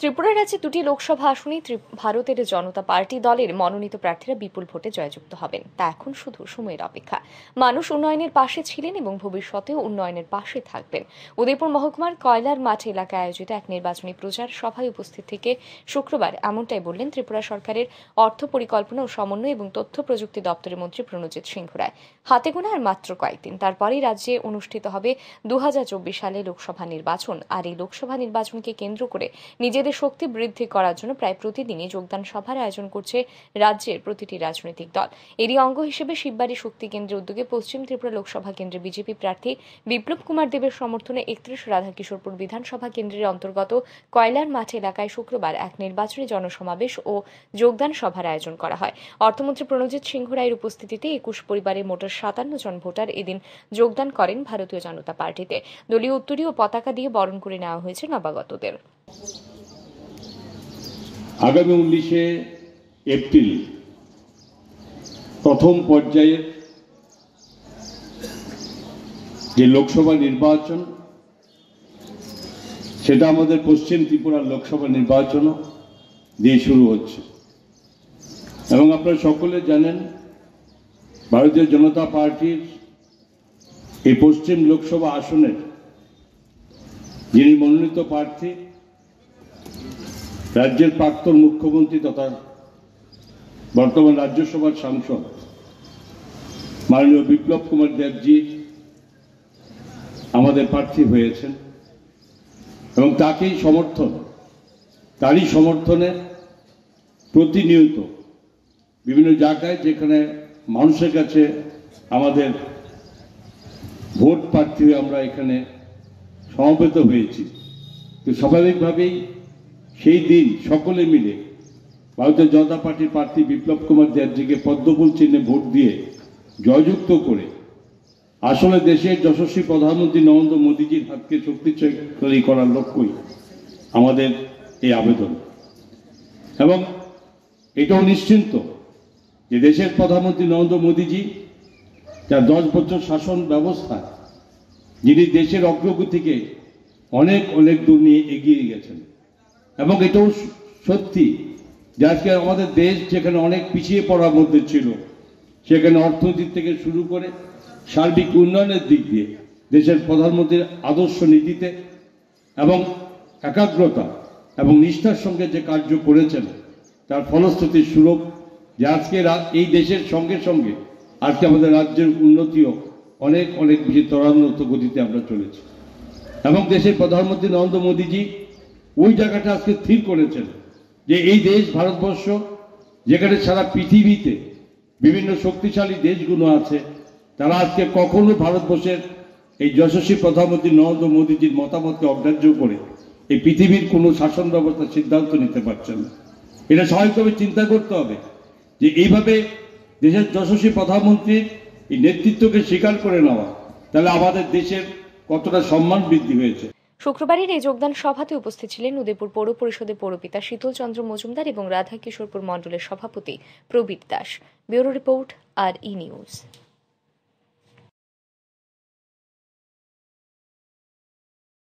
ত্রিপুরা রাজ্যে দুটি লোকসভা আসনেই ভারতের জনতা পার্টি দলের মনোনীত প্রার্থীরা বিপুল ভোটে জয়যুক্ত হবেন তা এখন শুধু সময়ের অপেক্ষা মানুষ উন্নয়নের পাশে ছিলেন এবং ভবিষ্যতেও উন্নয়নের পাশে থাকবেন উদয়পুর মহকুমার কয়লার মাঠ এলাকায় আয়োজিত এক নির্বাচনী প্রচার সভায় উপস্থিত থেকে শুক্রবার এমনটাই বললেন ত্রিপুরা সরকারের অর্থ পরিকল্পনা ও সমন্বয় এবং তথ্য প্রযুক্তি দপ্তরের মন্ত্রী প্রণজিৎ সিংহ রায় হাতে গোনা আর মাত্র কয়েকদিন তারপরেই রাজ্যে অনুষ্ঠিত হবে দু সালে লোকসভা নির্বাচন আর এই লোকসভা নির্বাচনকে কেন্দ্র করে নিজেদের তাদের শক্তি বৃদ্ধি করার জন্য প্রায় প্রতিদিনই যোগদান সভার আয়োজন করছে রাজ্যের প্রতিটি রাজনৈতিক দল এরই অঙ্গ হিসেবে শিববাড়ি শক্তি কেন্দ্রের উদ্যোগে পশ্চিম ত্রিপুরা লোকসভা কেন্দ্রে বিজেপি প্রার্থী বিপ্লব কুমার দেবের সমর্থনে একত্রিশ রাধাকিশোরপুর বিধানসভা কেন্দ্রের অন্তর্গত কয়লার মাঠ এলাকায় শুক্রবার এক নির্বাচনী জনসমাবেশ ও যোগদান সভার আয়োজন করা হয় অর্থমন্ত্রী প্রণজিৎ সিংহ রায়ের উপস্থিতিতে একুশ পরিবারের মোট সাতান্ন জন ভোটার এদিন যোগদান করেন ভারতীয় জনতা পার্টিতে দলীয় উত্তরীয় পতাকা দিয়ে বরণ করে নেওয়া হয়েছে নবাগতদের আগামী উনিশে এপ্রিল প্রথম পর্যায়ের যে লোকসভা নির্বাচন সেটা আমাদের পশ্চিম ত্রিপুরার লোকসভা নির্বাচনও দিয়ে শুরু হচ্ছে এবং আপনারা সকলে জানেন ভারতীয় জনতা পার্টির এই পশ্চিম লোকসভা আসনের যিনি মনোনীত প্রার্থী রাজ্যের প্রাক্তন মুখ্যমন্ত্রী তথা বর্তমান রাজ্যসভার সাংসদ মাননীয় বিপ্লব কুমার দেবজি আমাদের প্রার্থী হয়েছেন এবং তাকেই সমর্থন তারই সমর্থনে প্রতিনিয়ত বিভিন্ন জায়গায় যেখানে মানুষের কাছে আমাদের ভোট প্রার্থী আমরা এখানে সমবেত হয়েছি তো স্বাভাবিকভাবেই সেই দিন সকলে মিলে ভারতীয় জনতা পার্টির প্রার্থী বিপ্লব কুমার দেবজিকে পদ্মফুল চিহ্নে ভোট দিয়ে জয়যুক্ত করে আসলে দেশের যশস্বী প্রধানমন্ত্রী নরেন্দ্র মোদীজির হাতকে শক্তিশালী করার লক্ষ্যই আমাদের এই আবেদন এবং এটাও নিশ্চিন্ত যে দেশের প্রধানমন্ত্রী নরেন্দ্র মোদীজি যার দশ বছর শাসন ব্যবস্থা যিনি দেশের অগ্রগতিকে অনেক অনেক দূর নিয়ে এগিয়ে গেছেন এবং এটাও সত্যি যে আজকে আমাদের দেশ যেখানে অনেক পিছিয়ে পড়ার মধ্যে ছিল সেখানে অর্থনীতির থেকে শুরু করে সার্বিক উন্নয়নের দিক দিয়ে দেশের প্রধানমন্ত্রীর আদর্শ নীতিতে এবং একাগ্রতা এবং নিষ্ঠার সঙ্গে যে কার্য করেছেন তার ফলশ্রুতির সুরক্ষ যে আজকে এই দেশের সঙ্গে সঙ্গে আজকে আমাদের রাজ্যের উন্নতিও অনেক অনেক বেশি ত্বরান্বিত গতিতে আমরা চলেছি এবং দেশের প্রধানমন্ত্রী নরেন্দ্র মোদীজি ওই জায়গাটা আজকে স্থির করেছেন যে এই দেশ ভারতবর্ষ যেখানে সারা পৃথিবীতে বিভিন্ন শক্তিশালী দেশগুলো আছে তারা আজকে কখনো ভারতবর্ষের এই যশস্বী প্রধানমন্ত্রী নরেন্দ্র মোদীজির মতামতকে অগ্রাহ্য করে এই পৃথিবীর কোনো শাসন ব্যবস্থা সিদ্ধান্ত নিতে পারছে না এটা স্বাভাবিকভাবে চিন্তা করতে হবে যে এইভাবে দেশের যশস্বী প্রধানমন্ত্রীর এই নেতৃত্বকে স্বীকার করে নেওয়া তাহলে আমাদের দেশের কতটা সম্মান বৃদ্ধি হয়েছে শুক্রবারের এই যোগদান সভাতে উপস্থিত ছিলেন উদয়পুর পৌর পরিষদের পৌরপিতা শীতলচন্দ্র মজুমদার এবং রাধা কিশোরপুর মণ্ডলের সভাপতি Prabir Das bureau report R E news